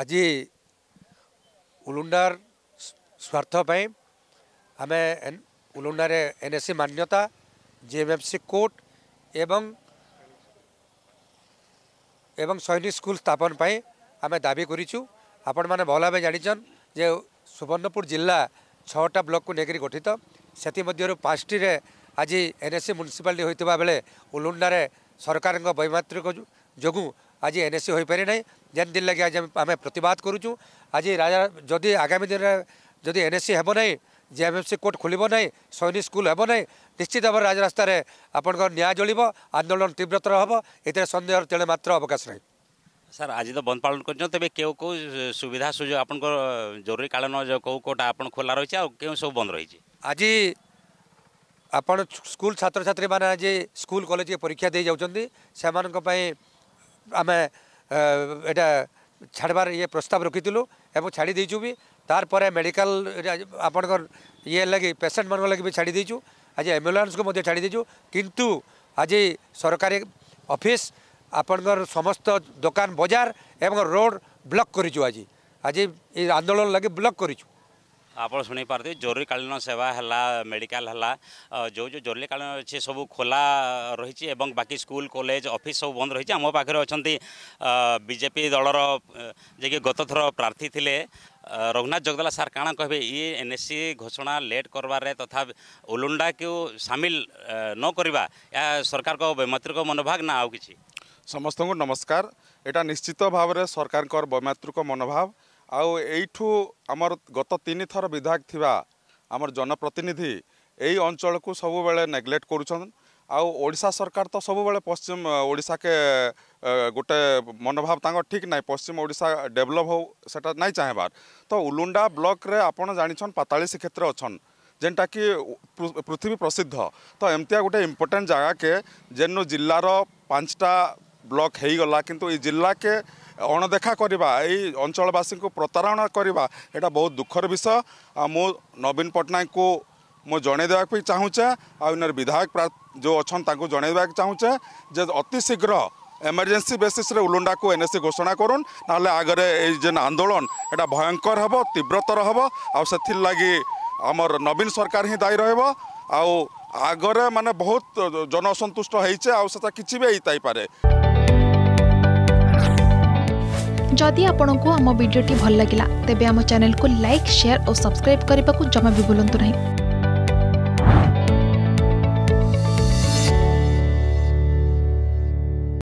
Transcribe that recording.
আজি ଉଲୁଣ୍ଡାର ସ୍ୱାର୍ଥ ପାଇଁ ଆମେ ଉଲୁଣ୍ଡାରେ ଏନ୍ ଏସ୍ ସି ମାନ୍ୟତା ଜିଏମ୍ଏମ୍ସି କୋର୍ଟ ଏବଂ ଏବଂ ସୈନିକ ସ୍କୁଲ ସ୍ଥାପନ ପାଇଁ ଆମେ ଦାବି କରିଛୁ ଆପଣମାନେ ଭଲ ଭାବେ ଜାଣିଛନ୍ ଯେ ସୁବର୍ଣ୍ଣପୁର ଜିଲ୍ଲା ଛଅଟା ବ୍ଲକକୁ ନେଇକରି ଗଠିତ ସେଥିମଧ୍ୟରୁ ପାଞ୍ଚଟିରେ ଆଜି ଏନ୍ ଏସ୍ ସି ମ୍ୟୁନିସିପାଲିଟି ହୋଇଥିବା ବେଳେ ଉଲୁଣ୍ଡାରେ ସରକାରଙ୍କ ବୈମାତ୍ରିକ ଯୋଗୁଁ ଆଜି ଏନ୍ ଏସ୍ ସି ହୋଇପାରିନାହିଁ যেদিন লাগে আজ আমি প্রতবাদ করুছু আজ রাজা যদি আগামী দিনে যদি এনএসসি হব না জেএমএমসি কোর্ট খোলব না সৈনিক স্কুল হব না নিশ্চিত ভাবে রাজরাস্তার আপনার ন্যায় জলব আন্দোলন তীব্রতর হব এতে সন্দেহর তেলে মাত্র অবকাশ নাই স্যার আজ তো বন্ধ পালন করছেন তবে কেউ কেউ সুবিধা সুযোগ আপনার জরুরীকালীন কেউ কোটা আপনার খোলা রয়েছে আর কেউ সব বন্ধ রয়েছে আজ আপনার স্কুল ছাত্রছাত্রী মানে আজ স্কুল কলেজে পরীক্ষা দিয়ে যাচ্ছেন সে আমি এটা ছাড়বার ইয়ে প্রস্তাব রখিলু এবং ছাড়ি দিয়েছু বি তারপরে মেডিকাল আপনার ইয়ে লাগি পেসেন্ট মানুষ লাগি বি ছাড়ি দিয়েছু আজ আম্বুলান্সকে মধ্যে ছাড়ি দিয়েছু কিন্তু আজ সরকারি অফিস আপনার সমস্ত দোকান বজার এবং রোড ব্লক করেছু আজ আজ এই আন্দোলন লাগি ব্লক করেছু ଆପଣ ଶୁଣିପାରନ୍ତି ଜରୁରୀକାଳୀନ ସେବା ହେଲା ମେଡ଼ିକାଲ ହେଲା ଯେଉଁ ଯେଉଁ ଜରୁରୀକାଳୀନ ଅଛି ସବୁ ଖୋଲା ରହିଛି ଏବଂ ବାକି ସ୍କୁଲ କଲେଜ ଅଫିସ୍ ସବୁ ବନ୍ଦ ରହିଛି ଆମ ପାଖରେ ଅଛନ୍ତି ବିଜେପି ଦଳର ଯିଏକି ଗତଥର ପ୍ରାର୍ଥୀ ଥିଲେ ରଘୁନାଥ ଜଗଦଲା ସାର୍ କାଣା କହିବେ ଇଏ ଏନ୍ ଏସ୍ ସି ଘୋଷଣା ଲେଟ୍ କରବାରେ ତଥା ଓଲୁଣ୍ଡାକୁ ସାମିଲ ନ କରିବା ଏହା ସରକାରଙ୍କ ବୈମାତ୍ରିକ ମନୋଭାଗ ନା ଆଉ କିଛି ସମସ୍ତଙ୍କୁ ନମସ୍କାର ଏଇଟା ନିଶ୍ଚିତ ଭାବରେ ସରକାରଙ୍କର ବୈମାତ୍ରିକ ମନୋଭାବ ଆଉ ଏଇଠୁ ଆମର ଗତ ତିନି ଥର ବିଧାୟକ ଥିବା ଆମର ଜନପ୍ରତିନିଧି ଏଇ ଅଞ୍ଚଳକୁ ସବୁବେଳେ ନେଗ୍ଲେକ୍ଟ କରୁଛନ୍ତି ଆଉ ଓଡ଼ିଶା ସରକାର ତ ସବୁବେଳେ ପଶ୍ଚିମ ଓଡ଼ିଶାକେ ଗୋଟେ ମନୋଭାବ ତାଙ୍କର ଠିକ୍ ନାହିଁ ପଶ୍ଚିମ ଓଡ଼ିଶା ଡେଭଲପ୍ ହଉ ସେଟା ନାଇଁ ଚାହିଁବାର ତ ଉଲୁଣ୍ଡା ବ୍ଲକ୍ରେ ଆପଣ ଜାଣିଛନ୍ ପାତାଳି ଶ୍ରୀକ୍ଷେତ୍ର ଅଛନ୍ ଯେନ୍ଟାକି ପୃଥିବୀ ପ୍ରସିଦ୍ଧ ତ ଏମିତିଆ ଗୋଟେ ଇମ୍ପୋର୍ଟାଣ୍ଟ ଜାଗାକେ ଯେନୁ ଜିଲ୍ଲାର ପାଞ୍ଚଟା ବ୍ଲକ୍ ହେଇଗଲା କିନ୍ତୁ ଏଇ ଜିଲ୍ଲାକେ ଅଣଦେଖା କରିବା ଏଇ ଅଞ୍ଚଳବାସୀଙ୍କୁ ପ୍ରତାରଣା କରିବା ଏଇଟା ବହୁତ ଦୁଃଖର ବିଷୟ ଆଉ ମୁଁ ନବୀନ ପଟ୍ଟନାୟକଙ୍କୁ ମୁଁ ଜଣାଇ ଦେବା ପାଇଁ ଚାହୁଁଛେ ଆଉ ଇନର ବିଧାୟକ ଯେଉଁ ଅଛନ୍ତି ତାଙ୍କୁ ଜଣାଇ ଦେବାକୁ ଚାହୁଁଛେ ଯେ ଅତି ଶୀଘ୍ର ଏମର୍ଜେନ୍ସି ବେସିସ୍ରେ ଉଲୁଣ୍ଡାକୁ ଏନ୍ଏସ୍ସି ଘୋଷଣା କରୁନ୍ ନହେଲେ ଆଗରେ ଏଇ ଯେନ୍ ଆନ୍ଦୋଳନ ଏଇଟା ଭୟଙ୍କର ହେବ ତୀବ୍ରତର ହେବ ଆଉ ସେଥିର୍ଲାଗି ଆମର ନବୀନ ସରକାର ହିଁ ଦାୟୀ ରହିବ ଆଉ আগরে মানে বহু জনসন্তুষ্ট হয়েছে আসা কিছু বি হইতাইপরে যদি আপনার আমার ভিডিওটি ভাল লাগিলা তেবে আমার চ্যানেল লাইক সেয়ার ও সবসক্রাইব করা জমা বি ভুলতু না